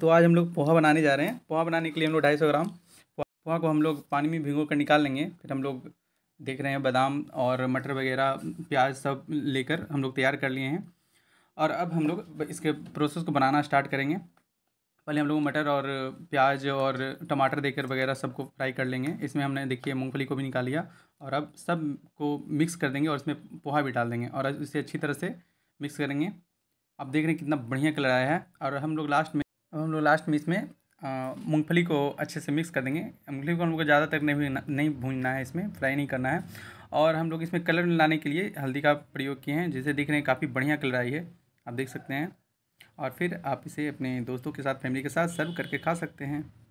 तो आज हम लोग पोहा बनाने जा रहे हैं पोहा बनाने के लिए हम लोग ढाई सौ ग्राम पोहा को हम लोग पानी में भिंगो कर निकाल लेंगे फिर हम लोग देख रहे हैं बादाम और मटर वगैरह प्याज सब लेकर हम लोग तैयार कर लिए हैं और अब हम लोग इसके प्रोसेस को बनाना स्टार्ट करेंगे पहले हम लोग मटर और प्याज और टमाटर देकर वगैरह सबको फ्राई कर लेंगे इसमें हमने देखिए मूंगफली को भी निकाल लिया और अब सब को मिक्स कर देंगे और इसमें पोहा भी डाल देंगे और इसे अच्छी तरह से मिक्स करेंगे आप देख रहे हैं कितना बढ़िया कलर आया है और हम लोग लास्ट में अब हम लोग लास्ट में इसमें मूँगफली को अच्छे से मिक्स कर देंगे मूँगफली को हम लोग ज़्यादा तक नहीं नहीं भूनना है इसमें फ्राई नहीं करना है और हम लोग इसमें कलर लाने के लिए हल्दी का प्रयोग किए हैं जिसे देख रहे हैं काफ़ी बढ़िया कलर आई है आप देख सकते हैं और फिर आप इसे अपने दोस्तों के साथ फैमिली के साथ सर्व करके खा सकते हैं